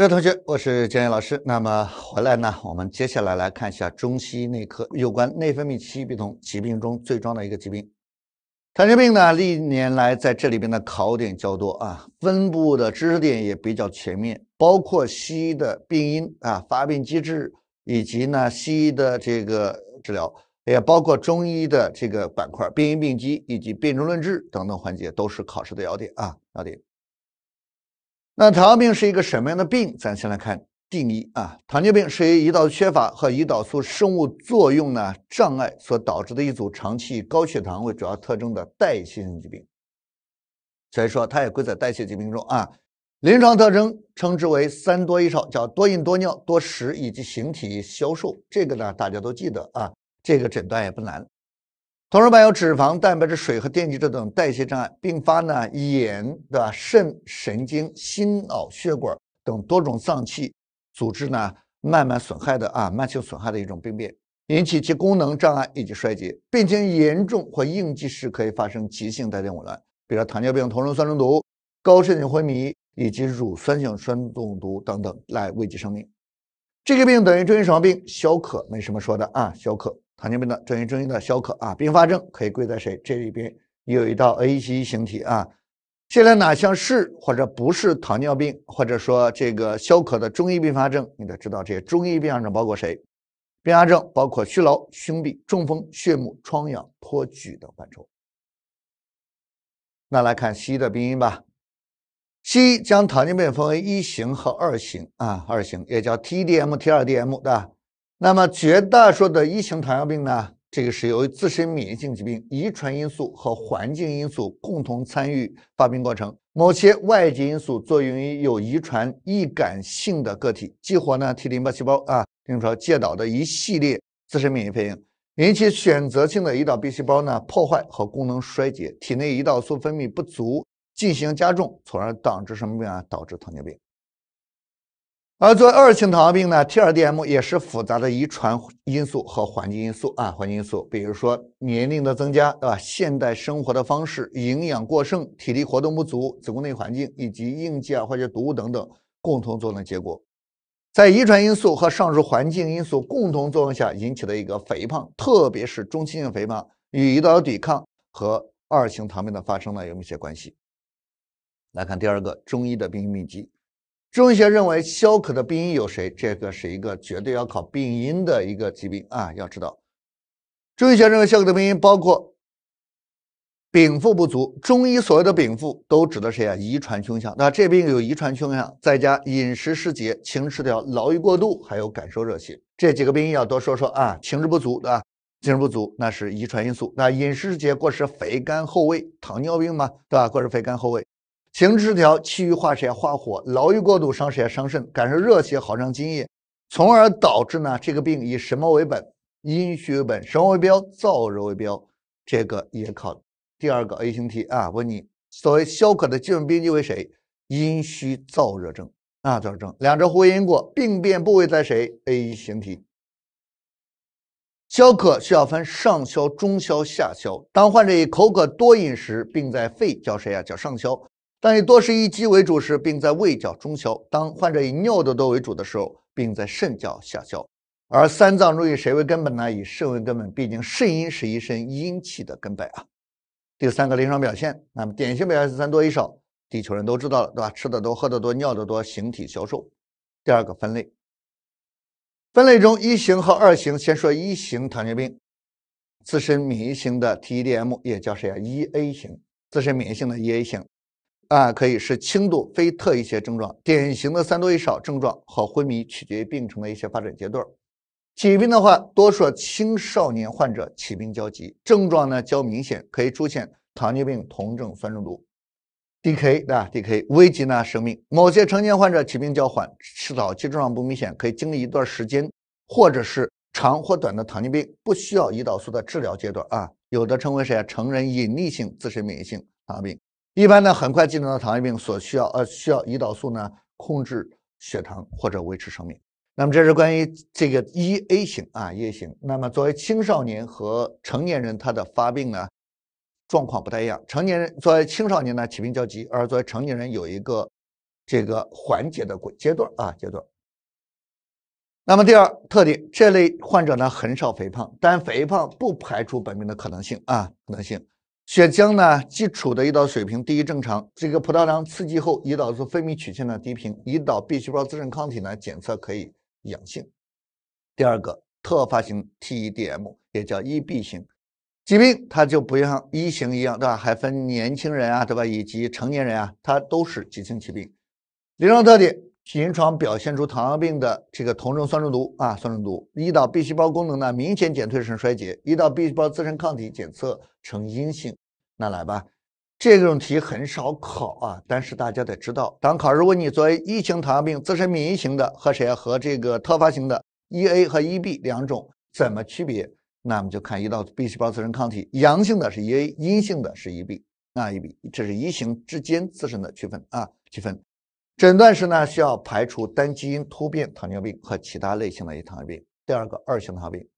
各位同学，我是江毅老师。那么回来呢，我们接下来来看一下中西医内科有关内分泌系同疾病中最重要的一个疾病——糖尿病呢。历年来在这里边的考点较多啊，分布的知识点也比较全面，包括西医的病因啊、发病机制，以及呢西医的这个治疗，也包括中医的这个板块，病因病机以及辨证论治等等环节都是考试的要点啊，要点。那糖尿病是一个什么样的病？咱先来看定义啊。糖尿病是以胰岛缺乏和胰岛素生物作用呢障碍所导致的一组长期高血糖为主要特征的代谢性疾病，所以说它也归在代谢疾病中啊。临床特征称之为三多一少，叫多饮、多尿、多食以及形体消瘦，这个呢大家都记得啊，这个诊断也不难。同时伴有脂肪、蛋白质、水和电解质等代谢障碍，并发呢眼的肾、神经、心脑血管等多种脏器组织呢慢慢损害的啊慢性损害的一种病变，引起其功能障碍以及衰竭。病情严重或应激时，可以发生急性代谢紊乱，比如糖尿病酮症酸中毒、高渗性昏迷以及乳酸性酸中毒等等，来危及生命。这个病等于中医什么病，消渴没什么说的啊，消渴。糖尿病的中医中医的消渴啊，并发症可以归在谁？这里边有一道 A 型题啊，现在哪项是或者不是糖尿病或者说这个消渴的中医并发症？你得知道这些中医并发症包括谁？并发症包括虚劳、胸痹、中风、血目、疮疡、脱举等范畴。那来看西医的病因吧，西医将糖尿病分为一型和二型啊，二型也叫 TDM、T2DM 对吧？那么，绝大多数的一型糖尿病呢，这个是由自身免疫性疾病、遗传因素和环境因素共同参与发病过程。某些外界因素作用于有遗传易感性的个体，激活呢 T 淋巴细胞啊，比说介导的一系列自身免疫反应，引起选择性的胰岛 B 细胞呢破坏和功能衰竭，体内胰岛素分泌不足，进行加重，从而导致什么病啊？导致糖尿病。而作为二型糖尿病呢，T2DM 也是复杂的遗传因素和环境因素啊，环境因素，比如说年龄的增加，对吧？现代生活的方式，营养过剩，体力活动不足，子宫内环境以及应激啊或者毒物等等共同作用的结果，在遗传因素和上述环境因素共同作用下引起的一个肥胖，特别是中期性肥胖与胰岛抵抗和二型糖尿病的发生呢有密切关系。来看第二个中医的病因秘籍。中医学认为消渴的病因有谁？这个是一个绝对要考病因的一个疾病啊，要知道，中医学认为消渴的病因包括禀赋不足，中医所谓的禀赋都指的谁啊？遗传倾向。那这病有遗传倾向，再加饮食失节、情失调、劳逸过度，还有感受热气，这几个病因要多说说啊。情志不足对吧？精神不足那是遗传因素。那饮食失节过食肥甘厚味，糖尿病嘛对吧？过食肥甘厚味。情志失调，气郁化血化火，劳欲过度伤血伤肾，感受热血耗伤津液，从而导致呢这个病以什么为本？阴虚为本，什么为标？燥热为标。这个也考第二个 A 型题啊，问你所谓消渴的基本病机为谁？阴虚燥热症啊，燥热症，两者互为因果，病变部位在谁？A 型题，消渴需要分上消、中消、下消。当患者以口渴多饮时，病在肺，叫谁啊？叫上消。当以多食易饥为主时，并在胃较中消；当患者以尿的多为主的时候，并在肾较下消。而三脏中以谁为根本呢？以肾为根本，毕竟肾阴是一身阴气的根本啊。第三个临床表现，那么典型表现是三多一少，地球人都知道了，对吧？吃的多、喝的多、尿的多，形体消瘦。第二个分类，分类中一型和二型，先说一型糖尿病，自身免疫型的 t e d m 也叫谁呀？1A 型，自身免疫性的 1A 型。啊，可以是轻度非特异些症状，典型的三多一少症状和昏迷，取决于病程的一些发展阶段。起病的话，多数青少年患者起病较急，症状呢较明显，可以出现糖尿病酮症酸中毒，DK 对吧？DK 危及呢生命。某些成年患者起病较缓，起早，症状不明显，可以经历一段时间，或者是长或短的糖尿病不需要胰岛素的治疗阶段啊，有的称为谁啊？成人隐匿性自身免疫性糖尿病。一般呢，很快进展到糖尿病，所需要呃需要胰岛素呢控制血糖或者维持生命。那么这是关于这个一 A 型啊，一型。那么作为青少年和成年人，他的发病呢状况不太一样。成年人作为青少年呢，起病较急，而作为成年人有一个这个缓解的过阶段啊阶段。那么第二特点，这类患者呢很少肥胖，但肥胖不排除本病的可能性啊可能性。血浆呢，基础的胰岛水平低于正常，这个葡萄糖刺激后胰岛素分泌曲线呢低平，胰岛 B 细胞自身抗体呢检测可以阳性。第二个特发型 TEDM 也叫 e B 型疾病，它就不像一型一样，对吧？还分年轻人啊，对吧？以及成年人啊，它都是急性疾病。临床特点。临床表现出糖尿病的这个酮症酸中毒啊，酸中毒。胰岛 B 细胞功能呢明显减退、肾衰竭。胰岛 B 细胞自身抗体检测呈阴性。那来吧，这种题很少考啊，但是大家得知道，当考如果你作为一型糖尿病自身免疫型的和谁和这个特发型的一 A 和一 B 两种怎么区别？那我们就看胰岛 B 细胞自身抗体，阳性的是一 A，阴性的是一 B 那一 B。这是一型之间自身的区分啊，区分。诊断时呢，需要排除单基因突变糖尿病和其他类型的一糖尿病。第二个，二型糖尿病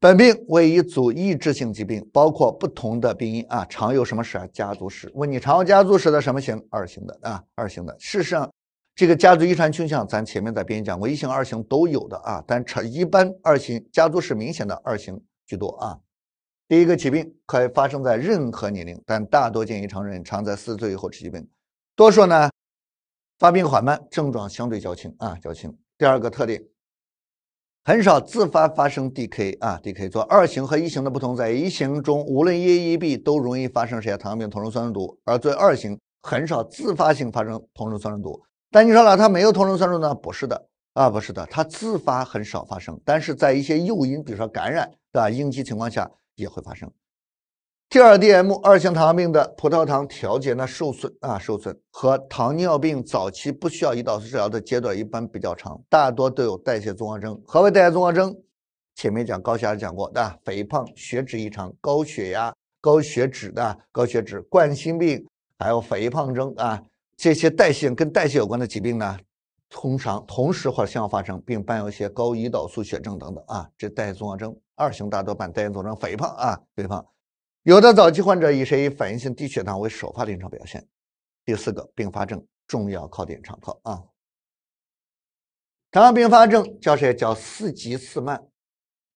本病为一组抑制性疾病，包括不同的病因啊，常有什么史？家族史？问你常有家族史的什么型？二型的啊，二型的。事实上，这个家族遗传倾向，咱前面在边讲过，一型、二型都有的啊，但常一般二型家族史明显的二型居多啊。第一个疾病可以发生在任何年龄，但大多见于成人，常在四十岁以后起病，多数呢。发病缓慢，症状相对较轻啊，较轻。第二个特点，很少自发发生 DK 啊，DK。做二型和一型的不同，在一型中，无论 a 一 b 都容易发生什么糖尿病酮症酸中毒，而为二型很少自发性发生酮症酸中毒。但你说了，它没有酮症酸中毒，不是的啊，不是的，它自发很少发生，但是在一些诱因，比如说感染吧？应激情况下，也会发生。t 二 d m 二型糖尿病的葡萄糖调节呢受损啊，受损和糖尿病早期不需要胰岛素治疗的阶段一般比较长，大多都有代谢综合征。何为代谢综合征？前面讲高血压讲过的，肥胖、血脂异常、高血压、高血脂的高血脂、冠心病，还有肥胖症啊，这些代谢跟代谢有关的疾病呢，通常同时或者先后发生，并伴有一些高胰岛素血症等等啊，这代谢综合征，二型大多伴代谢综合征、肥胖啊，肥胖。有的早期患者以谁反应性低血糖为首发临床表现。第四个并发症重要考点常考啊。糖尿病并发症叫谁？叫四急四慢。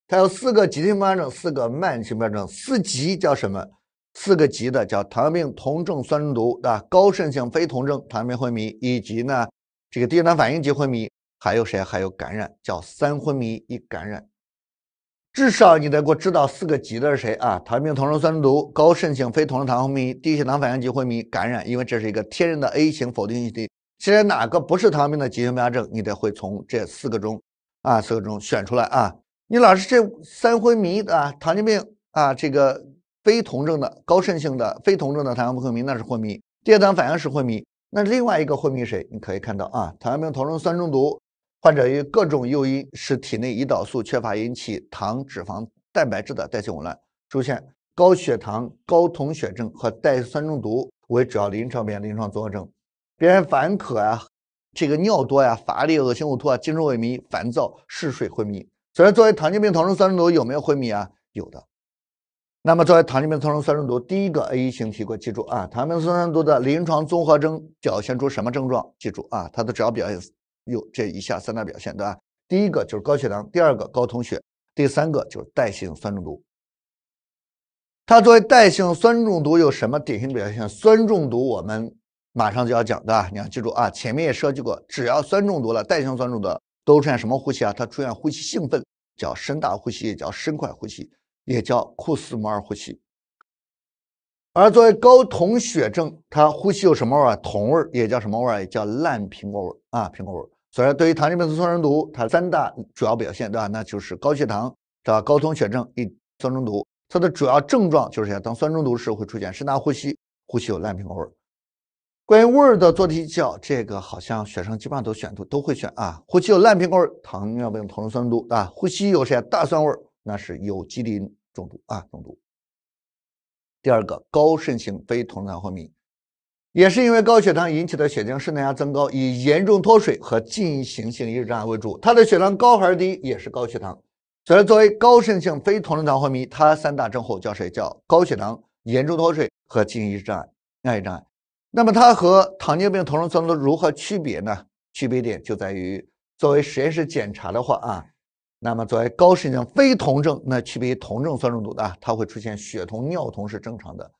它有四个急性并发症，四个慢性并发症。四急叫什么？四个急的叫糖尿病酮症酸中毒啊，高渗性非酮症糖尿病昏迷，以及呢这个低血糖反应级昏迷。还有谁？还有感染，叫三昏迷一感染。至少你得给我知道四个急的是谁啊？糖尿病酮症酸中毒、高渗性非酮症糖尿病昏迷、低血糖反应及昏迷、感染，因为这是一个天然的 A 型否定性。体。现在哪个不是糖尿病的急性并发症？你得会从这四个中，啊，四个中选出来啊。你老是这三昏迷啊，糖尿病啊，这个非酮症的、高渗性的、非酮症的糖尿病昏迷那是昏迷，低血糖反应是昏迷，那另外一个昏迷谁？你可以看到啊，糖尿病酮症酸中毒。患者于各种诱因使体内胰岛素缺乏，引起糖、脂肪、蛋白质的代谢紊乱，出现高血糖、高酮血症和代谢酸中毒为主要临床临床综合症。别人烦渴啊，这个尿多呀，乏力、恶心呕吐啊，精神萎靡、烦躁、嗜睡、昏迷。所以作为糖尿病酮症酸中毒有没有昏迷啊？有的。那么作为糖尿病酮症酸中毒，第一个 A 型体，各位记住啊，糖尿病酸中毒的临床综合征表现出什么症状？记住啊，它的主要表现。有这以下三大表现，对吧？第一个就是高血糖，第二个高酮血，第三个就是代谢酸中毒。它作为代谢酸中毒有什么典型表现？酸中毒我们马上就要讲，对吧？你要记住啊，前面也涉及过，只要酸中毒了，代谢酸中毒都出现什么呼吸啊？它出现呼吸兴奋，叫深大呼吸，也叫深快呼吸，也叫库斯摩尔呼吸。而作为高酮血症，它呼吸有什么味儿啊？酮味儿，也叫什么味儿？也叫烂苹果味儿啊，苹果味儿。所以，对于糖尿病酸中毒，它三大主要表现，对吧？那就是高血糖，对吧？高酮血症，一酸中毒。它的主要症状就是，当酸中毒时会出现深大呼吸，呼吸有烂苹果味儿。关于味儿的做题技巧，这个好像学生基本上都选都都会选啊，呼吸有烂苹果味儿，糖尿病酮酸中毒，啊。呼吸有些大蒜味儿，那是有机磷中毒啊，中毒。第二个，高渗性非酮症昏迷。也是因为高血糖引起的血浆渗透压增高，以严重脱水和进行性抑制障碍为主。他的血糖高还是低？也是高血糖。所以作为高渗性非酮症糖尿病昏迷，它三大症候叫谁？叫高血糖、严重脱水和进行抑制障碍。耐识障碍。那么它和糖尿病酮症酸中毒如何区别呢？区别点就在于作为实验室检查的话啊，那么作为高渗性非酮症，那区别于酮症酸中毒的，它会出现血酮、尿酮是正常的。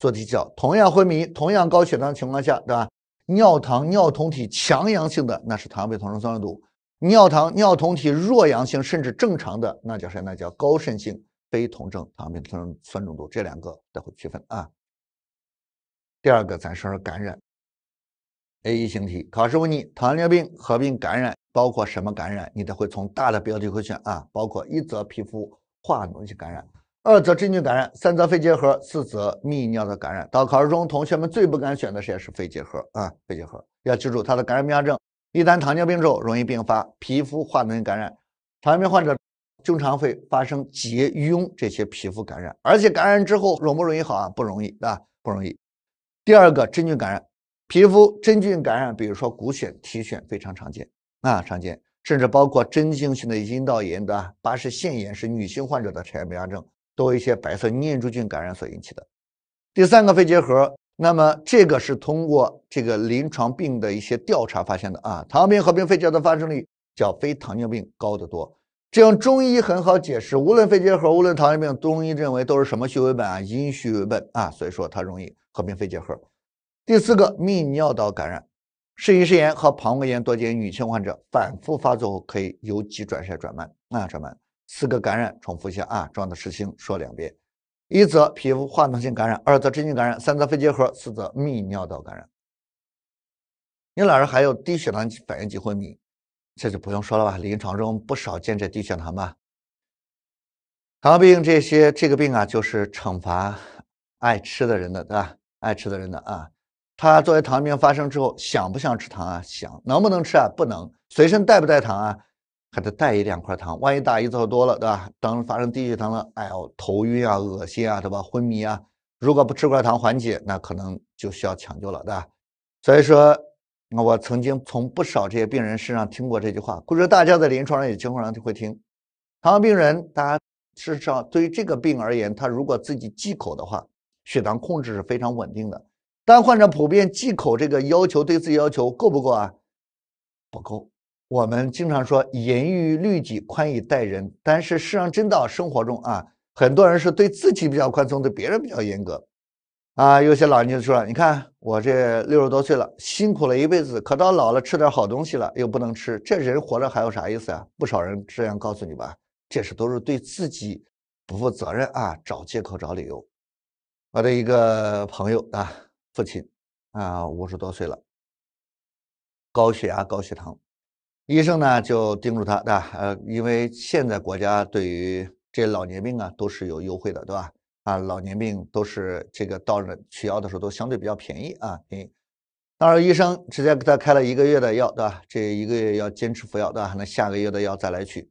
做题叫同样昏迷、同样高血糖情况下，对吧？尿糖、尿酮体强阳性的，那是糖尿病酮症酸中毒；尿糖、尿酮体弱阳性甚至正常的，那叫啥？那叫高渗性非酮症糖尿病酮症酸中毒。这两个得会区分啊。第二个，咱说说感染。A 一型题考试问你糖尿病合并感染包括什么感染，你得会从大的标题会选啊，包括一则皮肤化脓性感染。二则真菌感染，三则肺结核，四则泌尿的感染。到考试中，同学们最不敢选的也是肺结核啊！肺结核要记住它的感染并发症，一旦糖尿病之后容易并发皮肤化脓感染。糖尿病患者经常会发生结痈这些皮肤感染，而且感染之后容不容易好啊？不容易，对吧？不容易。第二个真菌感染，皮肤真菌感染，比如说股癣、体癣非常常见啊，常见，甚至包括真菌性的阴道炎的巴氏腺炎是女性患者的常见并发症。多一些白色念珠菌感染所引起的，第三个肺结核，那么这个是通过这个临床病的一些调查发现的啊，糖尿病合并肺结核的发生率较非糖尿病高得多。这样中医很好解释，无论肺结核，无论糖尿病，中医认为都是什么穴为本啊，阴虚为本啊，所以说它容易合并肺结核。第四个泌尿道感染，肾盂肾炎和膀胱炎多见于女性患者，反复发作后可以由急转衰转慢啊转慢。四个感染，重复一下啊，重要的事情说两遍：一则皮肤化脓性感染，二则真菌感染，三则肺结核，四则泌尿道感染。你老人还有低血糖反应及昏迷，这就不用说了吧？临床中不少见这低血糖吧？糖尿病这些，这个病啊，就是惩罚爱吃的人的，对吧？爱吃的人的啊，他作为糖尿病发生之后，想不想吃糖啊？想，能不能吃啊？不能，随身带不带糖啊？还得带一两块糖，万一打胰岛素多了，对吧？当发生低血糖了，哎呦，头晕啊，恶心啊，对吧？昏迷啊！如果不吃块糖缓解，那可能就需要抢救了，对吧？所以说，我曾经从不少这些病人身上听过这句话。或者大家在临床上有情况就会听，糖尿病人大家事实上对于这个病而言，他如果自己忌口的话，血糖控制是非常稳定的。但患者普遍忌口这个要求对自己要求够不够啊？不够。我们经常说严于律己，宽以待人，但是事实上，真到生活中啊，很多人是对自己比较宽松，对别人比较严格。啊，有些老人就说了：“你看我这六十多岁了，辛苦了一辈子，可到老了吃点好东西了又不能吃，这人活着还有啥意思啊？”不少人这样告诉你吧，这是都是对自己不负责任啊，找借口找理由。我的一个朋友啊，父亲啊，五十多岁了，高血压、高血糖。医生呢就叮嘱他，对吧？呃，因为现在国家对于这老年病啊都是有优惠的，对吧？啊，老年病都是这个到取药的时候都相对比较便宜啊，便宜。当然，医生直接给他开了一个月的药，对吧？这一个月要坚持服药，对吧？那下个月的药再来取。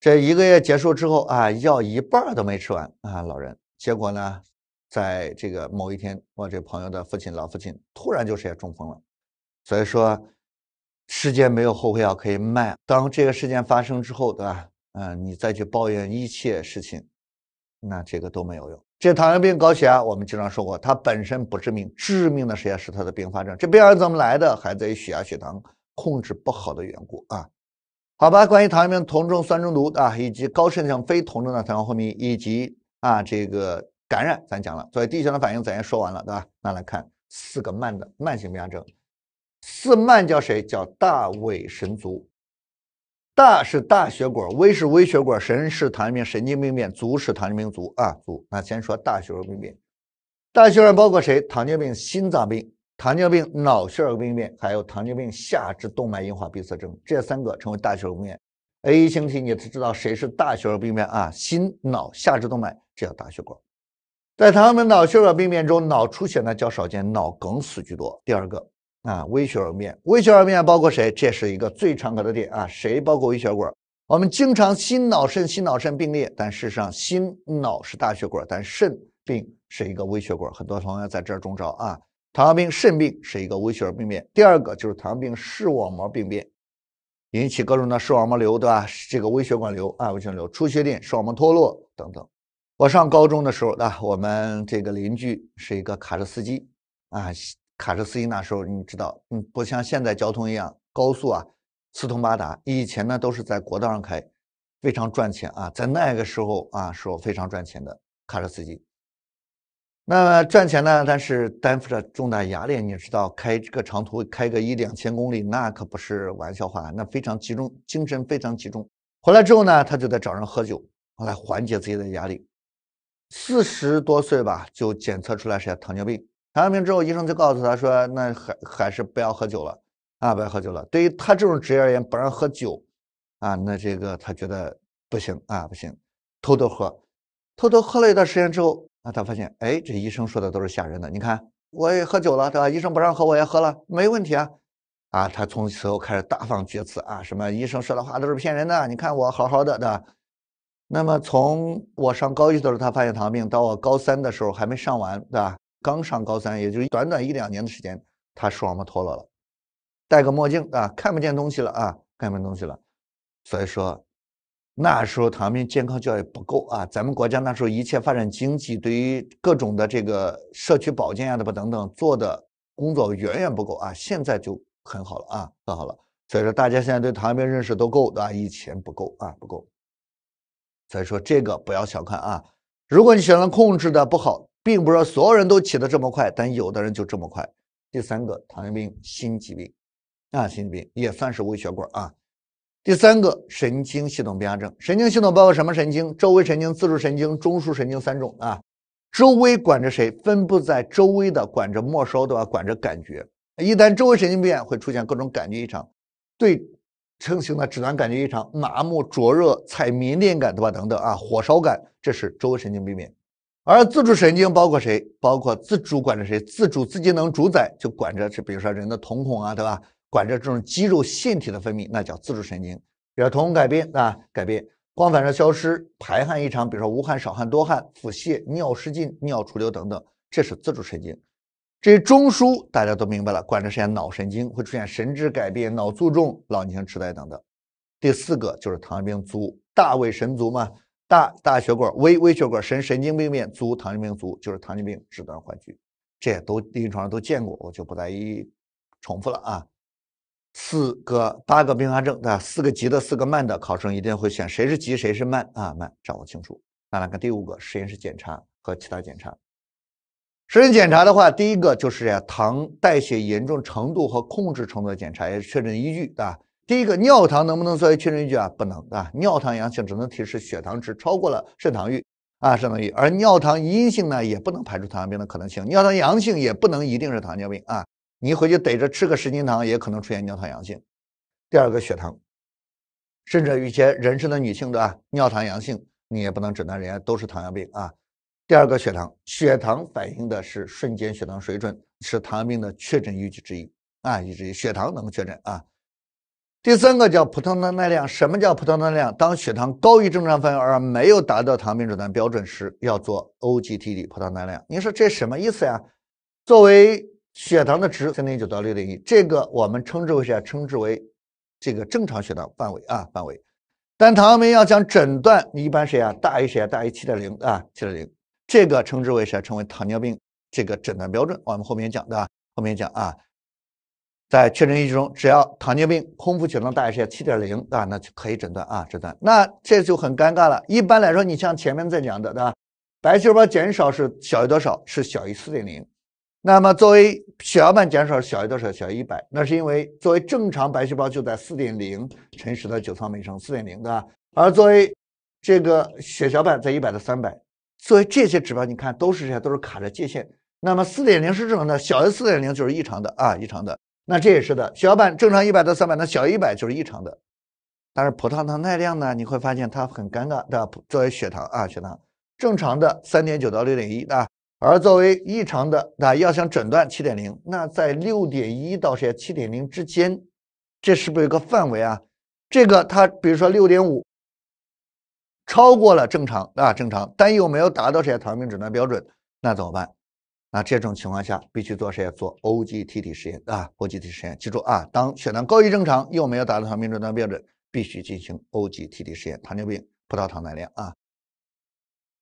这一个月结束之后啊，药一半都没吃完啊，老人。结果呢，在这个某一天，我这朋友的父亲老父亲突然就是也中风了，所以说。世间没有后悔药可以卖。当这个事件发生之后，对吧？嗯，你再去抱怨一切事情，那这个都没有用。这糖尿病、高血压，我们经常说过，它本身不致命，致命的实际上是它的并发症。这病是怎么来的，还在于血压、血糖控制不好的缘故啊。好吧，关于糖尿病酮症酸中毒啊，以及高渗性非酮症的糖尿病昏迷，以及啊这个感染，咱讲了。作为第一阶反应，咱也说完了，对吧？那来看四个慢的慢性并发症。四慢叫谁？叫大尾神足。大是大血管，微是微血管，神是糖尿病神经病变，足是糖尿病足啊足。那先说大血管病变，大血管包括谁？糖尿病、心脏病、糖尿病脑血管病变，还有糖尿病下肢动脉硬化闭塞症，这三个称为大血管病变。A 型题，你只知道谁是大血管病变啊？心、脑、下肢动脉，这叫大血管。在糖尿病脑血管病变中，脑出血呢较少见，脑梗死居多。第二个。啊，微血管病变，微血管病变包括谁？这是一个最常考的点啊，谁包括微血管？我们经常心脑肾，心脑肾并列，但事实上心脑是大血管，但肾病是一个微血管。很多同学在这儿中招啊，糖尿病肾病是一个微血管病变。第二个就是糖尿病视网膜病变，引起各种的视网膜瘤，对吧？这个微血管瘤啊，微血管瘤出血点，视网膜脱落等等。我上高中的时候啊，我们这个邻居是一个卡车司机啊。卡车司机那时候，你知道，嗯，不像现在交通一样高速啊，四通八达。以前呢，都是在国道上开，非常赚钱啊。在那个时候啊，是非常赚钱的卡车司机。那赚钱呢，但是担负着重大压力。你知道，开个长途，开个一两千公里，那可不是玩笑话，那非常集中，精神非常集中。回来之后呢，他就在找人喝酒来缓解自己的压力。四十多岁吧，就检测出来是糖尿病。糖尿病之后，医生就告诉他说：“那还还是不要喝酒了，啊，不要喝酒了。”对于他这种职业而言，不让喝酒，啊，那这个他觉得不行啊，不行，偷偷喝，偷偷喝了一段时间之后，啊，他发现，哎，这医生说的都是吓人的。你看，我也喝酒了，对吧？医生不让喝，我也喝了，没问题啊，啊，他从此后开始大放厥词啊，什么医生说的话都是骗人的。你看我好好的，对吧？那么从我上高一的时候，他发现糖尿病，到我高三的时候还没上完，对吧？刚上高三，也就短短一两年的时间，他视网膜脱落了，戴个墨镜啊，看不见东西了啊，看不见东西了。所以说那时候糖尿病健康教育不够啊，咱们国家那时候一切发展经济，对于各种的这个社区保健啊的吧等等做的工作远远不够啊，现在就很好了啊，很好了。所以说大家现在对糖尿病认识都够啊，以前不够啊，不够。所以说这个不要小看啊，如果你血糖控制的不好。并不是说所有人都起得这么快，但有的人就这么快。第三个，糖尿病心疾病，啊，心疾病也算是微血管啊。第三个，神经系统并发症。神经系统包括什么神经？周围神经、自主神经、中枢神经三种啊。周围管着谁？分布在周围的管着末梢，对吧？管着感觉。一旦周围神经病变，会出现各种感觉异常，对成型的指端感觉异常，麻木、灼热、踩棉垫感，对吧？等等啊，火烧感，这是周围神经病变。而自主神经包括谁？包括自主管着谁？自主自己能主宰，就管着，就比如说人的瞳孔啊，对吧？管着这种肌肉腺体的分泌，那叫自主神经。比如瞳孔改变啊，改变光反射消失，排汗异常，比如说无汗、少汗、多汗，腹泻、尿失禁、尿潴流等等，这是自主神经。至于中枢，大家都明白了，管着什脑神经会出现神志改变、脑卒中、老年痴呆等等。第四个就是糖尿病足，大胃神足嘛。大大血管、微微血管、神神经病变、足糖尿病足，就是糖尿病指端环足，这些都临床上都见过，我就不再一一重复了啊。四个八个并发症对吧？四个急的，四个慢的，考生一定会选谁是急，谁是慢啊？慢掌握清楚。再来看第五个，实验室检查和其他检查。实验检查的话，第一个就是呀，糖代谢严重程度和控制程度的检查，也是确诊依据对吧？第一个尿糖能不能作为确诊依据啊？不能啊，尿糖阳性只能提示血糖值超过了肾糖阈啊，肾糖阈，而尿糖阴性呢，也不能排除糖尿病的可能性。尿糖阳性也不能一定是糖尿病啊，你回去逮着吃个十斤糖，也可能出现尿糖阳性。第二个血糖，甚至一些妊娠的女性的尿糖阳性，你也不能诊断人家都是糖尿病啊。第二个血糖，血糖反映的是瞬间血糖水准，是糖尿病的确诊依据之一啊，以至于血糖能确诊啊。第三个叫葡萄糖耐量，什么叫葡萄糖耐量？当血糖高于正常范围而没有达到糖尿病诊断标准时，要做 OGTT 葡萄糖耐量。你说这什么意思呀？作为血糖的值，三点九到六点一，这个我们称之为啥？称之为这个正常血糖范围啊范围。但糖尿病要讲诊断，你一般谁啊？大于谁啊？大于七点零啊，七点零，这个称之为啥？称为糖尿病这个诊断标准。我们后面讲的，后面讲啊。在确诊依据中，只要糖尿病空腹血糖大于七点零啊，那就可以诊断啊诊断。那这就很尴尬了。一般来说，你像前面在讲的，对吧？白细胞减少是小于多少？是小于四点零。那么作为血小板减少小于多少？小于一百。那是因为作为正常白细胞就在四点零乘十的九次方每升，四点零，对吧？而作为这个血小板在一百到三百，作为这些指标，你看都是这些，都是卡着界限。那么四点零是正常的，小于四点零就是异常的啊，异常的。那这也是的血小板正常一百到三百，那小于一百就是异常的。但是葡萄糖耐量呢？你会发现它很尴尬，对吧？作为血糖啊，血糖正常的三点九到六点一，对吧？而作为异常的，那要想诊断七点零，那在六点一到谁七点零之间，这是不是有个范围啊？这个它比如说六点五，超过了正常啊，正常，但又没有达到这些糖尿病诊断标准，那怎么办？那这种情况下必须做实验，做 OGTT 实验啊，OGTT 实验。记住啊，当血糖高于正常，又没有达到糖尿病诊断标准，必须进行 OGTT 实验，糖尿病葡萄糖耐量啊。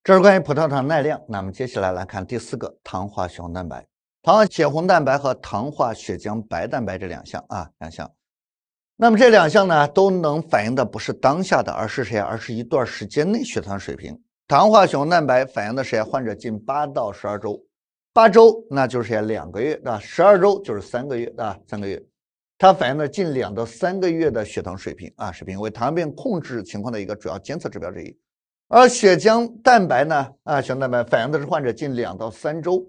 这是关于葡萄糖耐量。那么接下来来看第四个，糖化血红蛋白、糖化血红蛋白和糖化血浆白蛋白这两项啊，两项。那么这两项呢，都能反映的不是当下的，而是谁？而是一段时间内血糖水平。糖化血红蛋白反映的是患者近八到十二周。八周那就是两个月，对吧？十二周就是三个月，对吧？三个月，它反映了近两到三个月的血糖水平啊，水平为糖尿病控制情况的一个主要监测指标之一。而血浆蛋白呢，啊，血浆蛋白反映的是患者近两到三周，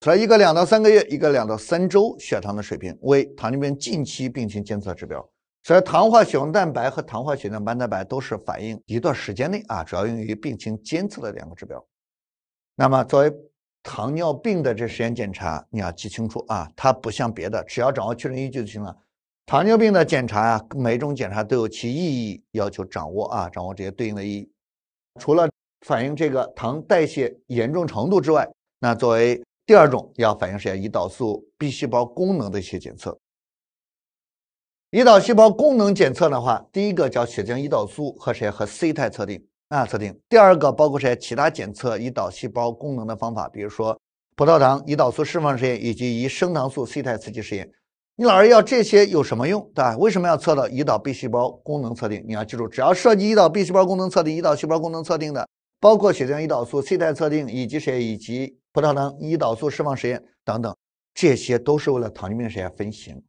所以一个两到三个月，一个两到三周血糖的水平为糖尿病近期病情监测指标。所以，糖化血红蛋白和糖化血浆白蛋白都是反映一段时间内啊，主要用于病情监测的两个指标。那么，作为糖尿病的这实验检查，你要记清楚啊！它不像别的，只要掌握确诊依据就行了。糖尿病的检查啊，每一种检查都有其意义，要求掌握啊，掌握这些对应的意义。除了反映这个糖代谢严重程度之外，那作为第二种要反映实验胰岛素 B 细胞功能的一些检测。胰岛细胞功能检测的话，第一个叫血浆胰岛素和谁和 C 肽测定。啊，测定第二个包括些其他检测胰岛细胞功能的方法，比如说葡萄糖胰岛素释放实验以及胰升糖素 C 肽刺激实验。你老是要这些有什么用？对吧？为什么要测到胰岛 B 细胞功能测定？你要记住，只要涉及胰岛 B 细胞功能测定、胰岛细胞功能测定的，包括血浆胰岛素 C 肽测定以及谁，以及葡萄糖胰岛素释放实验等等，这些都是为了糖尿病实验分型。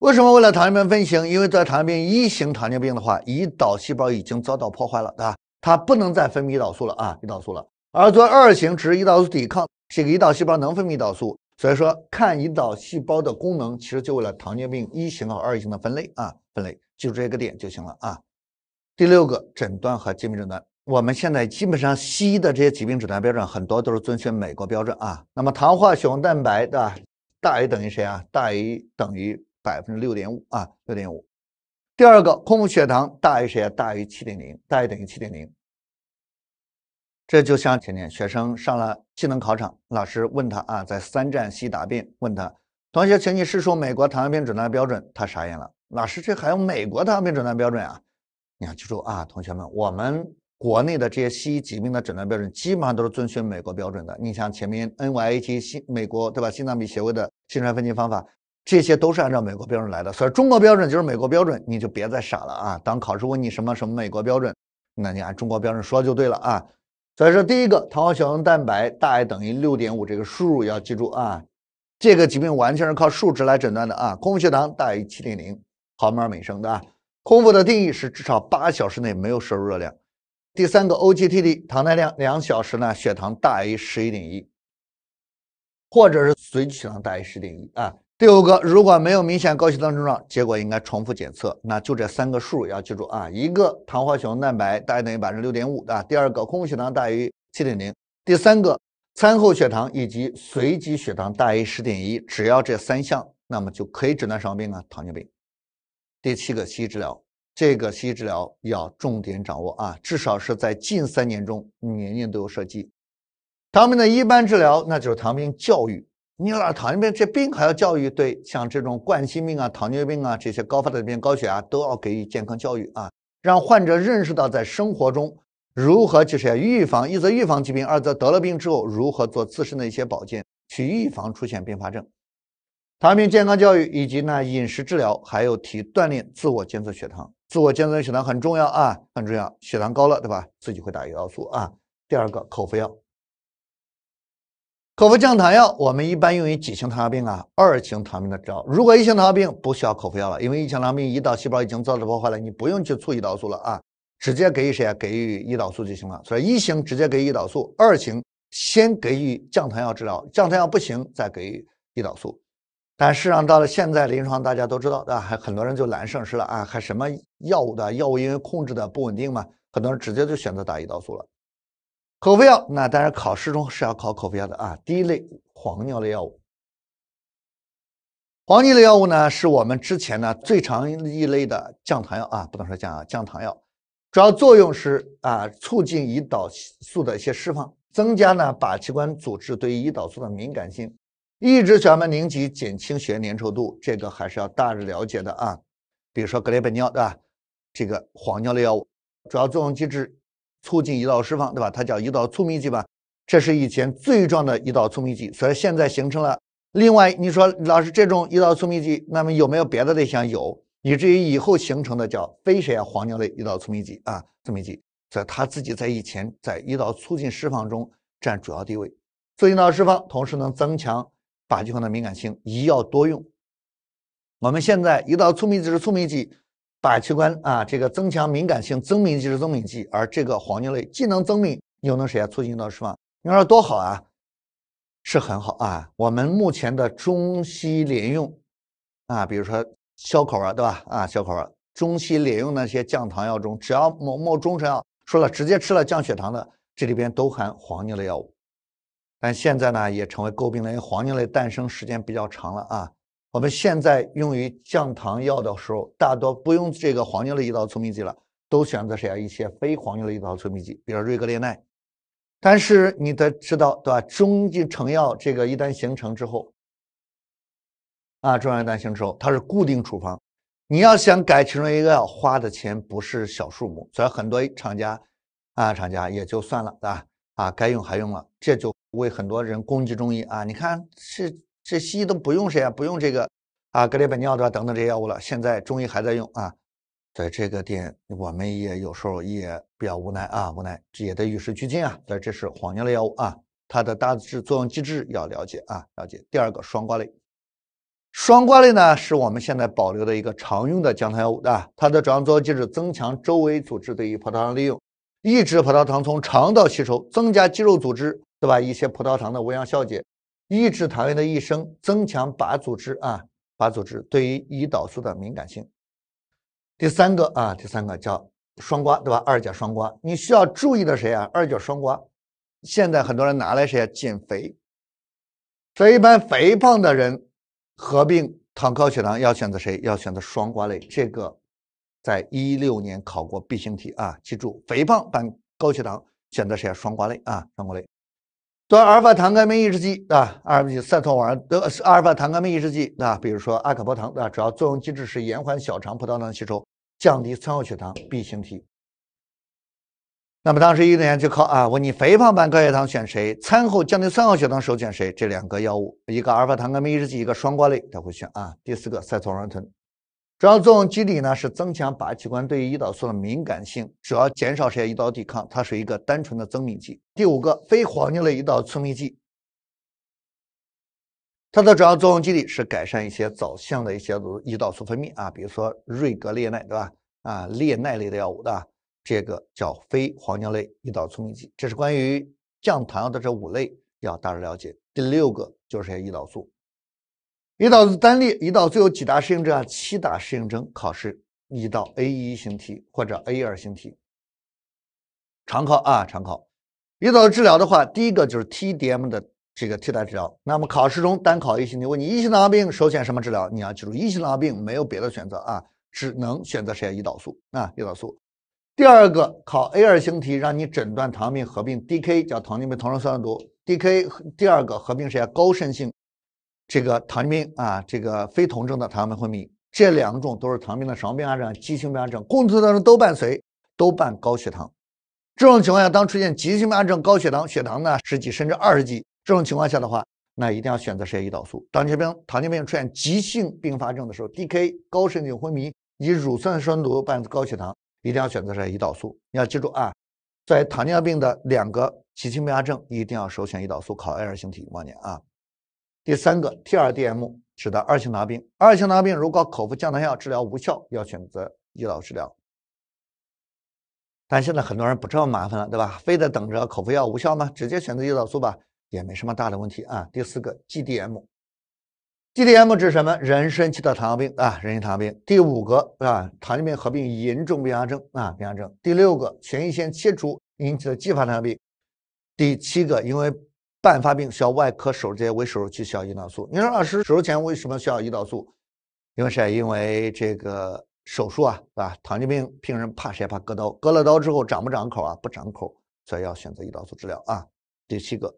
为什么为了糖尿病分型？因为在糖尿病一型糖尿病的话，胰岛细胞已经遭到破坏了，对吧？它不能再分泌胰岛素了啊，胰岛素了。而做二型只是胰岛素抵抗，这个胰岛细胞能分泌胰岛素。所以说，看胰岛细胞的功能，其实就为了糖尿病一型和二型的分类啊，分类，记住这个点就行了啊。第六个，诊断和疾病诊断，我们现在基本上西医的这些疾病诊断标准很多都是遵循美国标准啊。那么糖化血红蛋白对吧？大于等于谁啊？大于等于。百分之六点五啊，六点五。第二个空腹血糖大于谁大于七点零，大于等于七点零。这就像前面学生上了技能考场，老师问他啊，在三站西答辩，问他同学，请你试出美国糖尿病诊断标准，他傻眼了。老师，这还有美国糖尿病诊断标准啊？你看，记住啊，同学们，我们国内的这些西医疾病的诊断标准基本上都是遵循美国标准的。你像前面 N Y A T 心美国对吧？心脏病协会的心衰分级方法。这些都是按照美国标准来的，所以中国标准就是美国标准，你就别再傻了啊！当考试问你什么什么美国标准，那你按中国标准说就对了啊！所以说，第一个糖化血红蛋白大于等于六点五，这个数要记住啊。这个疾病完全是靠数值来诊断的啊。空腹血糖大于七点零毫摩尔每升的啊。空腹的定义是至少八小时内没有摄入热量。第三个 o g t d 糖耐量两小时呢，血糖大于十一点一，或者是随机血糖大于十点一啊。第五个，如果没有明显高血糖症状，结果应该重复检测，那就这三个数要记住啊，一个糖化血红蛋白大于等于百分之六点五的，第二个空腹血糖大于七点零，第三个餐后血糖以及随机血糖大于十点一，只要这三项，那么就可以诊断什么病呢？糖尿病。第七个，西医治疗，这个西医治疗要重点掌握啊，至少是在近三年中年年都有涉及。糖尿病的一般治疗，那就是糖尿病教育。你老糖尿病这病还要教育，对，像这种冠心病啊、糖尿病啊这些高发的病、高血压，都要给予健康教育啊，让患者认识到在生活中如何就是要预防，一则预防疾病，二则得了病之后如何做自身的一些保健，去预防出现并发症。糖尿病健康教育以及呢饮食治疗，还有提锻炼、自我监测血糖，自我监测血糖很重要啊，很重要。血糖高了，对吧？自己会打胰岛素啊。第二个口服药。口服降糖药，我们一般用于几型糖尿病啊，二型糖尿病的治疗。如果一型糖尿病不需要口服药了，因为一型糖尿病胰岛细胞已经遭到破坏了，你不用去促胰岛素了啊，直接给予谁啊？给予胰岛素就行了。所以一型直接给胰岛素，二型先给予降糖药治疗，降糖药不行再给胰岛素。但事实上到了现在，临床大家都知道啊，还很多人就懒胜事了啊，还什么药物的药物因为控制的不稳定嘛，很多人直接就选择打胰岛素了。口服药那当然考试中是要考口服药的啊。第一类黄尿类药物，黄脲类药物呢是我们之前呢最常一类的降糖药啊，不能说降降糖药，主要作用是啊促进胰岛素的一些释放，增加呢靶器官组织对胰岛素的敏感性，抑制血小板凝集，减轻血液粘稠度，这个还是要大致了解的啊。比如说格列本脲对吧？这个磺脲类药物主要作用机制。促进胰岛释放，对吧？它叫胰岛促泌剂吧？这是以前最壮的胰岛促泌剂，所以现在形成了。另外，你说老师这种胰岛促泌剂，那么有没有别的类型？有，以至于以后形成的叫非酰黄尿类胰岛促泌剂啊，促泌剂。所以它自己在以前在胰岛促进释放中占主要地位，促进胰岛释放，同时能增强靶器官的敏感性，一药多用。我们现在胰岛促泌剂是促泌剂。靶器官啊，这个增强敏感性增敏剂是增敏剂，而这个黄尿类既能增敏又能谁啊促进到释放，你说多好啊，是很好啊。我们目前的中西联用啊，比如说消口啊，对吧？啊，消口啊，中西联用那些降糖药中，只要某某中成药说了直接吃了降血糖的，这里边都含黄尿类药物。但现在呢，也成为诟病了，因为黄尿类诞生时间比较长了啊。我们现在用于降糖药的时候，大多不用这个黄尿类胰岛素密剂了，都选择谁啊？一些非黄尿类胰岛素密剂，比如瑞格列奈。但是你得知道，对吧？中医成药这个一旦形成之后，啊，中药一旦形成之后，它是固定处方，你要想改其中一个药，花的钱不是小数目，所以很多厂家，啊，厂家也就算了，对吧？啊，该用还用了，这就为很多人攻击中医啊。你看是。这西医都不用谁啊？不用这个啊，格列本脲对等等这些药物了。现在中医还在用啊，在这个点我们也有时候也比较无奈啊，无奈这也得与时俱进啊。但以这是磺脲类药物啊，它的大致作用机制要了解啊，了解。第二个双胍类，双胍类呢是我们现在保留的一个常用的降糖药物啊，它的主要作用机制增强周围组织对于葡萄糖利用，抑制葡萄糖从肠道吸收，增加肌肉组织对吧一些葡萄糖的无氧酵解。抑制糖原的一生，增强靶组织啊靶组织对于胰岛素的敏感性。第三个啊，第三个叫双胍，对吧？二甲双胍，你需要注意的谁啊？二甲双胍，现在很多人拿来谁啊？减肥。所以一般肥胖的人合并糖高血糖要选择谁？要选择双胍类。这个在一六年考过 B 型题啊，记住，肥胖伴高血糖选择谁啊？双胍类啊，双胍类。做阿尔法糖苷酶抑制剂啊，阿尔法塞托丸的阿尔法糖苷酶抑制剂啊，比如说阿卡波糖啊，主要作用机制是延缓小肠葡萄糖吸收，降低餐后血糖。B 型体。那么当时一六年就考啊，问你肥胖版高血糖选谁？餐后降低三号血糖首选谁？这两个药物，一个阿尔法糖苷酶抑制剂，一个双胍类，他会选啊，第四个赛托丸酮。主要作用机理呢是增强靶器官对于胰岛素的敏感性，主要减少这些胰岛抵抗，它是一个单纯的增敏剂。第五个，非黄脲类胰岛素敏泌剂，它的主要作用机理是改善一些早相的一些胰岛素分泌啊，比如说瑞格列奈对吧？啊，列奈类的药物的这个叫非黄脲类胰岛素敏泌剂。这是关于降糖药的这五类要大致了解。第六个就是些胰岛素。胰岛素单例，胰岛最后几大适应症啊，七大适应症考试一道 A 一型题或者 A 二型题，常考啊常考。胰岛素治疗的话，第一个就是 TDM 的这个替代治疗。那么考试中单考一型题，问你一型糖尿病首选什么治疗？你要记住，一型糖尿病没有别的选择啊，只能选择谁？啊？胰岛素啊胰岛素。第二个考 A 二型题，让你诊断糖尿病合并 DK 叫糖尿病酮症酸中毒，DK 第二个合并谁啊？高渗性。这个糖尿病啊，这个非酮症的糖尿病昏迷，这两种都是糖尿病的常见病发症、急性并发症，共同特征都伴随都伴高血糖。这种情况下，当出现急性并发症、高血糖，血糖呢十几甚至二十几，这种情况下的话，那一定要选择使用胰岛素。糖尿病糖尿病出现急性并发症的时候，DK 高渗性昏迷以乳酸酸度伴高血糖，一定要选择使用胰岛素。你要记住啊，在糖尿病的两个急性并发症，一定要首选胰岛素。考二型体往年啊。第三个 T2DM 指的二型糖尿病，二型糖尿病如果口服降糖药治疗无效，要选择胰岛治疗。但现在很多人不这么麻烦了，对吧？非得等着口服药无效吗？直接选择胰岛素吧，也没什么大的问题啊。第四个 GDM，GDM 指什么？妊娠期的糖尿病啊，妊娠糖尿病。第五个啊，糖尿病合并严重并发症啊，并发症。第六个，前列腺切除引起的继发糖尿病。第七个，因为伴发病需要外科手术，这些为手术去需要胰岛素。你说老师手术前为什么需要胰岛素？因为谁？因为这个手术啊，对吧？糖尿病病人怕谁怕割刀，割了刀之后长不长口啊？不长口，所以要选择胰岛素治疗啊。第七个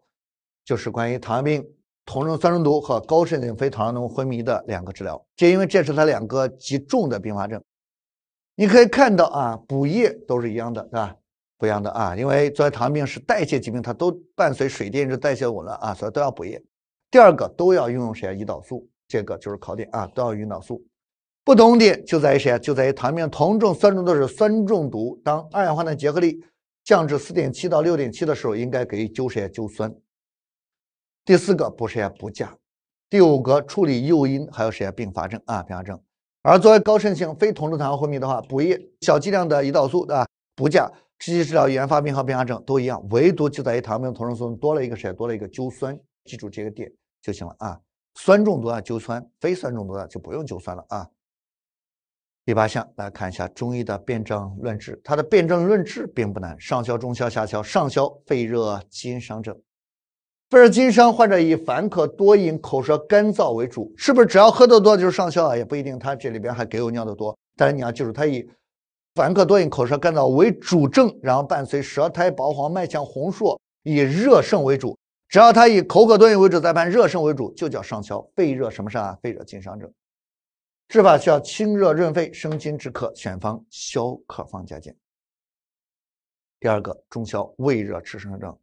就是关于糖尿病酮症酸中毒和高渗性非糖尿病昏迷的两个治疗，这因为这是它两个极重的并发症。你可以看到啊，补液都是一样的，对吧？不一样的啊，因为作为糖尿病是代谢疾病，它都伴随水电质代谢紊乱啊，所以都要补液。第二个都要运用谁啊？胰岛素，这个就是考点啊，都要用胰岛素。不同点就在于谁啊？就在于糖尿病酮症酸中毒是酸中毒，当二氧化碳结合力降至4.7到6.7的时候，应该给予纠谁啊？纠酸。第四个补谁啊？补钾。第五个处理诱因，还有谁啊？并发症啊，并发症。而作为高渗性非酮症糖尿病昏迷的话，补液、小剂量的胰岛素对吧？补钾。这些治疗原发病和并发症都一样，唯独就在于糖尿病酮症素中多了一个谁？多了一个纠酸，记住这个点就行了啊。酸中毒的纠酸，非酸中毒的就不用纠酸了啊。第八项来看一下中医的辨证论治，它的辨证论治并不难。上消、中消、下消，上消肺热津伤症，肺热津伤患者以烦渴多饮、口舌干燥为主，是不是只要喝的多就是上消啊？也不一定，他这里边还给有尿的多。但是你要记住，他以。凡渴多饮、口舌干燥为主症，然后伴随舌苔薄黄、脉象红数，以热盛为主。只要他以口渴多饮为主，再伴热盛为主，就叫上消肺热什么上啊？肺热经伤症。治法需要清热润肺、生津止渴，选方消渴方加减。第二个中消胃热炽盛症，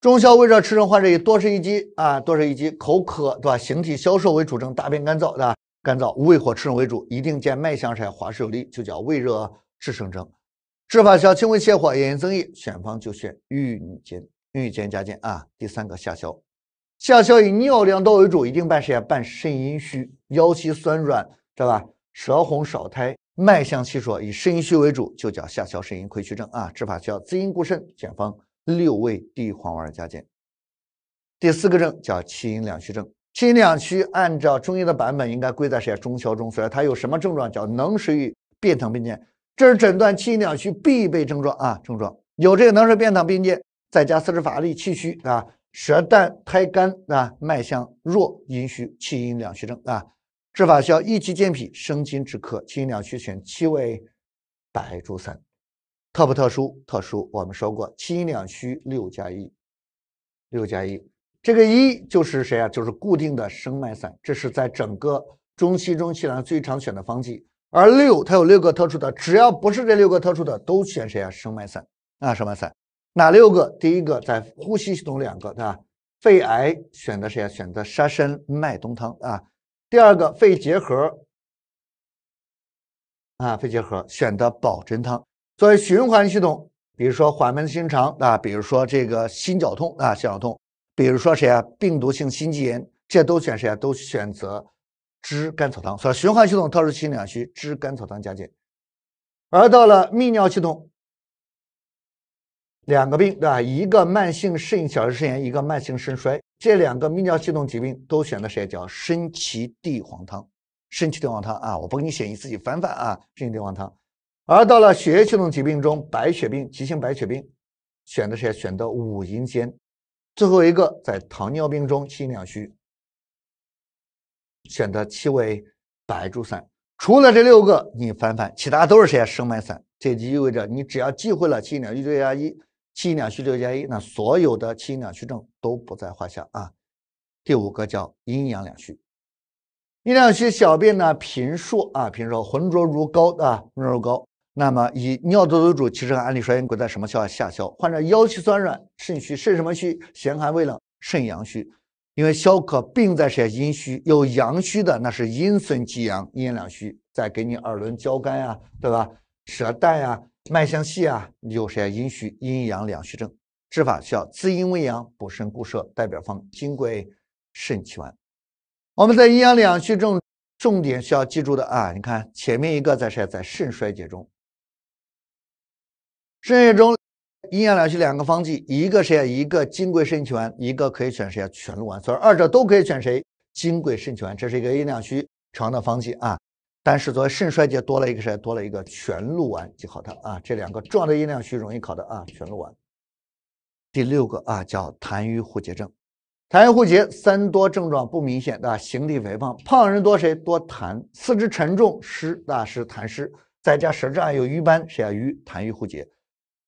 中消胃热炽盛患者以多食易饥啊，多食易饥、口渴对吧？形体消瘦为主症，大便干燥对吧？干燥五味火炽盛为主，一定见脉象柴滑实有力，就叫胃热炽盛症。治法叫清胃泻火，养阴增益，选方就选玉女煎，玉女煎加减啊。第三个下消，下消以尿量多为主，一定伴出现伴肾阴虚，腰膝酸软，知道吧？舌红少苔，脉象细数，以肾阴虚为主，就叫下消肾阴亏虚症啊。治法叫滋阴固肾，选方六味地黄丸加减。第四个症叫气阴两虚症。气阴两虚，按照中医的版本，应该归在谁中消中衰。它有什么症状？叫能食与便溏并见，这是诊断气阴两虚必备症状啊！症状有这个能食便溏并见，再加四肢乏力、气虚啊、舌淡苔干啊、脉象弱、阴虚气阴两虚症啊。治法需要益气健脾、生津止渴。气阴两虚选七味白术散，特不特殊？特殊。我们说过，气阴两虚六加一，六加一。这个一就是谁啊？就是固定的生脉散，这是在整个中西中西呢最常选的方剂。而六它有六个特殊的，只要不是这六个特殊的，都选谁啊？生脉散啊，生脉散哪六个？第一个在呼吸系统两个，对吧？肺癌选的谁啊？选择沙参麦冬汤啊。第二个肺结核啊，肺结核选的保真汤。作为循环系统，比如说缓慢性肠啊，比如说这个心绞痛啊，心绞痛。比如说谁啊，病毒性心肌炎，这都选谁啊？都选择脂甘草汤。说循环系统特殊期两虚，脂甘草汤加减。而到了泌尿系统，两个病对吧？一个慢性肾小球肾炎，一个慢性肾衰。这两个泌尿系统疾病都选的谁？叫参芪地黄汤。参芪地黄汤啊，我不给你写，你自己翻翻啊。参芪地黄汤。而到了血液系统疾病中，白血病，急性白血病，选的谁？选择五阴煎。最后一个在糖尿病中气阴两虚，选择七味白术散。除了这六个，你翻翻，其他都是谁啊？生脉散。这就意味着你只要忌讳了气阴两虚六加一，气阴两虚六加一，那所有的气阴两虚症都不在话下啊。第五个叫阴阳两虚，阴阳虚小便呢频数啊，频数浑浊如膏啊，浑浊如膏。那么以尿毒为主，其实案例衰阴骨在什么消下消？患者腰膝酸软，肾虚，肾什么虚？寒胃冷，肾阳虚。因为消渴病在谁？阴虚有阳虚的，那是阴损及阳，阴阳两虚。再给你耳轮交干呀，对吧？舌淡呀，脉象细啊，有谁阴虚？阴阳两虚症，治法需要滋阴温阳，补肾固摄，代表方金匮肾气丸。我们在阴阳两虚症重点需要记住的啊，你看前面一个在是在肾衰竭中。肾液中阴阳两虚两个方剂，一个谁一个金匮肾气丸，一个可以选谁呀？全鹿丸，所以二者都可以选谁？金匮肾气丸，这是一个阴阳虚常用的方剂啊。但是作为肾衰竭多了一个谁？多了一个全鹿丸，记好它啊。这两个重要的阴阳虚容易考的啊，全鹿丸。第六个啊，叫痰瘀互结症，痰瘀互结三多症状不明显对吧？形体肥胖，胖人多谁？多痰，四肢沉重湿啊湿痰湿，再加舌质暗有瘀斑，谁啊？瘀痰瘀互结。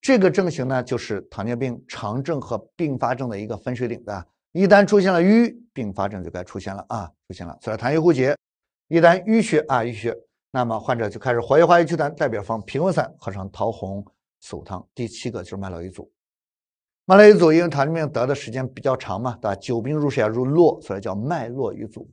这个症型呢，就是糖尿病常症和并发症的一个分水岭的，一旦出现了瘀，并发症就该出现了啊，出现了。所以痰瘀结，一旦瘀血啊瘀血，那么患者就开始活血化瘀祛痰，代表方平胃散合上桃红四汤。第七个就是脉络瘀阻，脉络瘀阻因为糖尿病得的时间比较长嘛，对吧？久病入血入络，所以叫脉络瘀阻。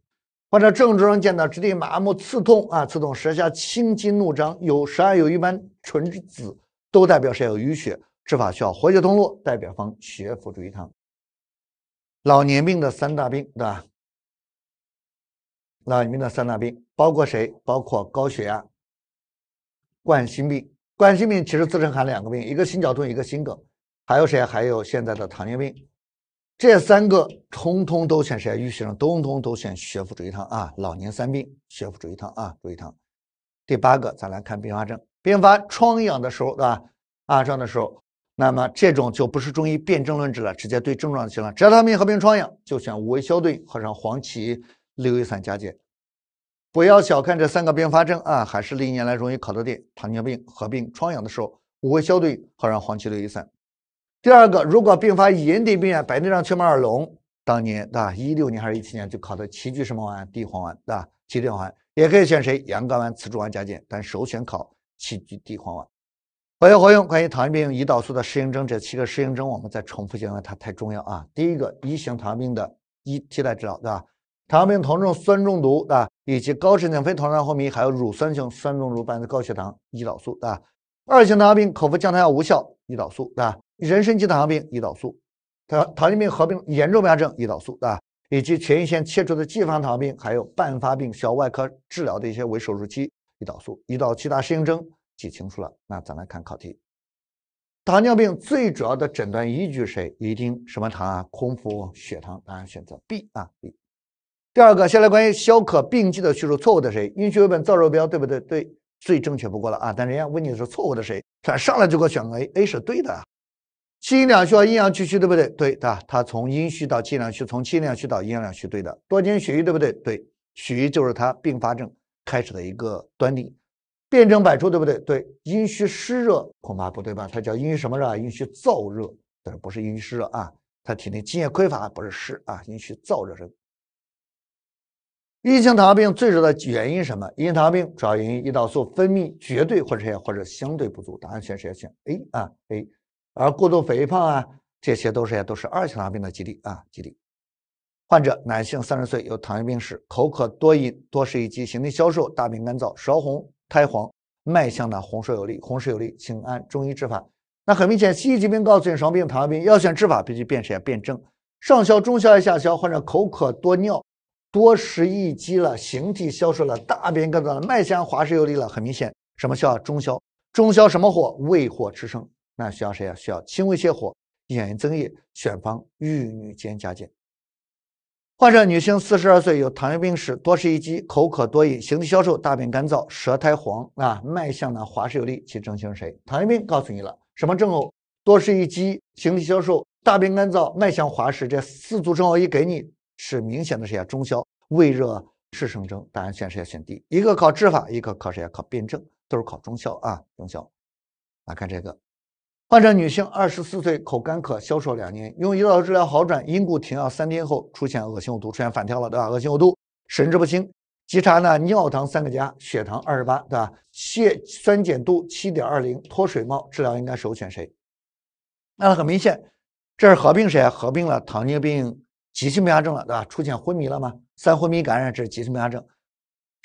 患者症状见到肢体麻木刺痛啊刺痛，舌下青筋怒张，有舌下有一斑唇紫。都代表谁有淤血，治法需要活血通络，代表方血府逐瘀汤。老年病的三大病，对吧？老年病的三大病包括谁？包括高血压、冠心病。冠心病其实自身含两个病，一个心绞痛，一个心梗。还有谁？还有现在的糖尿病。这三个通通都选谁淤血症，通通都选血府逐瘀汤啊。老年三病，血府逐瘀汤啊，逐瘀汤。第八个，咱来看并发症。并发疮痒的时候，对吧？啊，这样的时候，那么这种就不是中医辨证论治了，直接对症状就行了。只要他没合并疮痒，就选五味消对，和上黄芪六味散加减。不要小看这三个并发症啊，还是历年来容易考的点。糖尿病合并疮痒的时候，五味消对，和上黄芪六味散。第二个，如果并发眼底病啊，白内障、缺鸣、耳聋，当年对吧？一六年还是一七年就考的杞菊什么丸、地黄丸对吧？杞菊丸也可以选谁？羊肝丸、磁珠丸加减，但首选考。起居地黄丸，活药活用。关于糖尿病胰岛素的适应症，这七个适应症我们再重复一下，它太重要啊！第一个，一型糖尿病的一替代治疗，对吧？糖尿病酮症酸中毒，对吧？以及高渗性非酮症昏迷，还有乳酸性酸中毒伴的高血糖，胰岛素，对吧？二型糖尿病口服降糖药无效，胰岛素，对吧？人参期糖尿病，胰岛素。糖糖尿病合并严重并发症，胰岛素，对吧？以及前列腺切除的继发糖尿病，还有伴发病小外科治疗的一些为手术期。胰岛素胰岛其他适应症记清楚了，那咱来看考题。糖尿病最主要的诊断依据谁？一定什么糖啊？空腹血糖，答案选择 B 啊。第二个，下来关于消渴病机的叙述错误的谁？阴虚为本，燥热标，对不对？对，最正确不过了啊。但人家问你的是错误的谁？上来就给我选个 A，A 是对的啊。气阴两虚，阴阳俱虚，对不对？对，对吧？他从阴虚到气阴两虚，从气阴两虚到阴阳两虚，对的。多经血瘀，对不对？对，血瘀就是他并发症。开始的一个端倪，辩证百出，对不对？对，阴虚湿热恐怕不对吧？它叫阴什么热？啊？阴虚燥热，对，不是阴虚湿热啊。他体内津液匮乏，不是湿啊，阴虚燥热症。一型糖尿病最主要的原因什么？一型糖尿病主要原因胰岛素分泌绝对或者或者相对不足，答案选谁？选 A 啊 A。而过度肥胖啊，这些都是都是二型糖尿病的几率啊几率。患者男性，三十岁，有糖尿病史，口渴多饮，多食易饥，形体消瘦，大便干燥，舌红苔黄，脉象呢红瘦有力，红瘦有力，请按中医治法。那很明显，西医疾病告诉你什么病？糖尿病。要选治法，必须辨识呀，辨证。上消、中消、下消。患者口渴多尿，多食易饥了，形体消瘦了，大便干燥了，脉象滑实有力了。很明显，什么消啊？中消？中消什么火？胃火炽盛。那需要谁啊？需要清胃泻火，养阴增液，选方玉女煎加减。患者女性，四十二岁，有糖尿病史，多食易饥，口渴多饮，形体消瘦，大便干燥，舌苔黄啊，脉象呢滑实有力。其症型是谁？糖尿病告诉你了，什么症候？多食易饥，形体消瘦，大便干燥，脉象滑实，这四组症候一给你，是明显的谁呀？中消胃热是盛症，答案选谁选 D。一个考治法，一个考谁要考辨证，都是考中消啊，中消。来看这个。患者女性，二十四岁，口干渴，消瘦两年，用胰岛素治疗好转，因故停药三天后出现恶心呕吐，出现反跳了，对吧？恶心呕吐，神志不清，急查呢，尿糖三个加，血糖二十八，对吧？血酸碱度七点二零，脱水帽治疗应该首选谁？那很明显，这是合并谁？合并了糖尿病急性并发症了，对吧？出现昏迷了吗？三昏迷感染是急性并发症。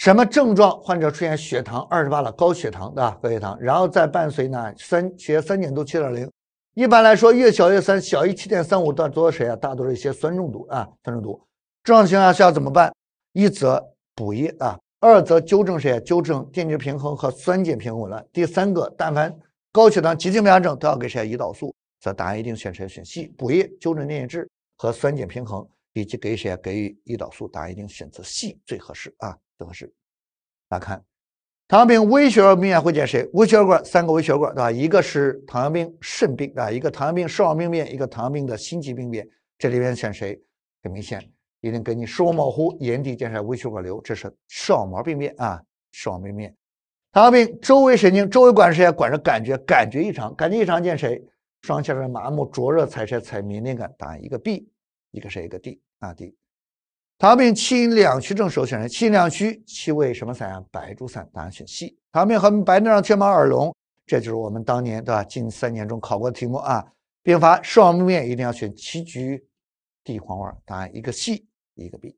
什么症状？患者出现血糖二十八了，高血糖对吧？高血糖，然后再伴随呢，酸血酸碱度七点零。一般来说，越小越酸，小于七点三五的多谁啊？大多是一些酸中毒啊，酸中毒。这种情况下怎么办？一则补液啊，二则纠正谁啊？纠正电解平衡和酸碱平衡紊乱。第三个，但凡高血糖、急性并发症都要给谁？胰岛素。则答案一定选谁？选 C。补液、纠正电解质和酸碱平衡，以及给谁？给予胰岛素。答案一定选择 C 最合适啊。等大来看，糖尿病微血管病变会见谁？微血管三个微血管，对吧？一个是糖尿病肾病，啊，一个糖尿病视网病变，一个糖尿病的心肌病变。这里边选谁？很明显，一定给你视网膜糊、眼底见上微血管瘤，这是视网膜病变啊，视网病变。糖尿病周围神经、周围管谁？管着感觉，感觉异常，感觉异常见谁？双下肢麻木、灼热、踩踩踩敏感。答案一个 B，一个谁？一个 D 啊，D。糖尿病气阴两虚症首选人，气阴两虚，七味什么散呀？白术散，答案选 C。糖尿病和白内障、缺盲、耳聋，这就是我们当年对吧？近三年中考过的题目啊。并发视网膜病变一定要选七菊地黄丸，答案一个 C 一个 B。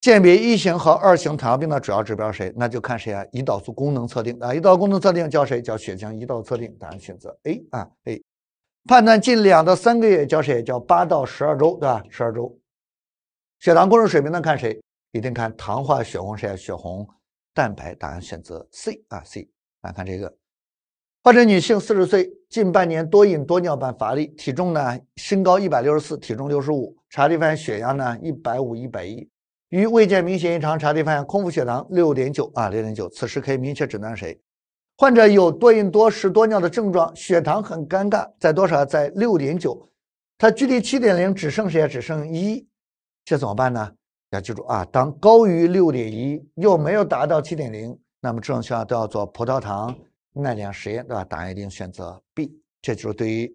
鉴别一型和二型糖尿病的主要指标谁？那就看谁啊？胰岛素功能测定啊，胰岛功能测定叫谁？叫血浆胰岛测定，答案选择 A 啊 A。判断近两到三个月叫谁？叫八到十二周，对吧？十二周。血糖控制水平呢？看谁？一定看糖化血红，筛血红蛋白。答案选择 C 啊，C。来看这个患者，女性，四十岁，近半年多饮多尿伴乏力，体重呢？身高一百六十四，体重六十五。查体发现血压呢，一百五一百一，与未见明显异常。查体发现空腹血糖六点九啊，六点九。此时可以明确诊断谁？患者有多饮多食多尿的症状，血糖很尴尬，在多少？在六点九，它距离七点零只剩谁只剩一。这怎么办呢？要记住啊，当高于六点一又没有达到七点零，那么这种情况都要做葡萄糖耐量实验，对吧？答案一定选择 B。这就是对于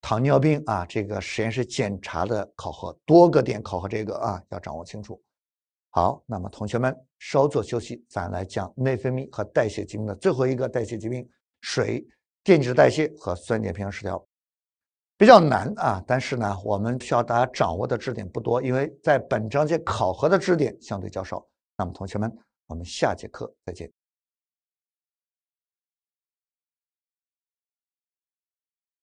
糖尿病啊这个实验室检查的考核，多个点考核这个啊要掌握清楚。好，那么同学们稍作休息，咱来讲内分泌和代谢疾病的最后一个代谢疾病——水电解质代谢和酸碱平衡失调。比较难啊，但是呢，我们需要大家掌握的知识点不多，因为在本章节考核的知识点相对较少。那么，同学们，我们下节课再见。